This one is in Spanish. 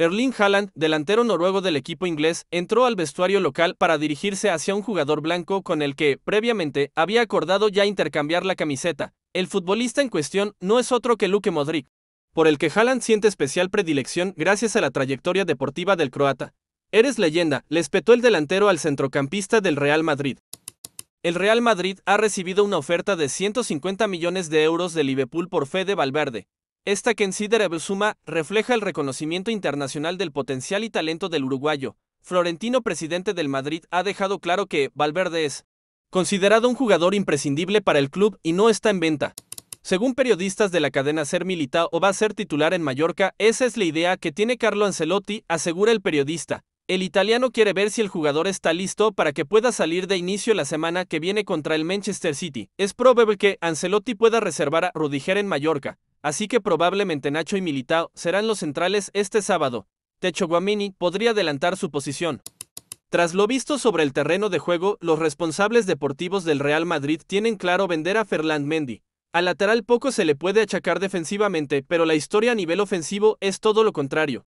Erling Haaland, delantero noruego del equipo inglés, entró al vestuario local para dirigirse hacia un jugador blanco con el que, previamente, había acordado ya intercambiar la camiseta. El futbolista en cuestión no es otro que Luke Modric, por el que Haaland siente especial predilección gracias a la trayectoria deportiva del croata. Eres leyenda, le espetó el delantero al centrocampista del Real Madrid. El Real Madrid ha recibido una oferta de 150 millones de euros de Liverpool por Fede Valverde, esta considerable suma refleja el reconocimiento internacional del potencial y talento del uruguayo. Florentino, presidente del Madrid, ha dejado claro que Valverde es considerado un jugador imprescindible para el club y no está en venta. Según periodistas de la cadena Ser Militar, o va a ser titular en Mallorca, esa es la idea que tiene Carlo Ancelotti, asegura el periodista. El italiano quiere ver si el jugador está listo para que pueda salir de inicio la semana que viene contra el Manchester City. Es probable que Ancelotti pueda reservar a Rudiger en Mallorca así que probablemente Nacho y Militao serán los centrales este sábado. Techo Guamini podría adelantar su posición. Tras lo visto sobre el terreno de juego, los responsables deportivos del Real Madrid tienen claro vender a Ferland Mendy. Al lateral poco se le puede achacar defensivamente, pero la historia a nivel ofensivo es todo lo contrario.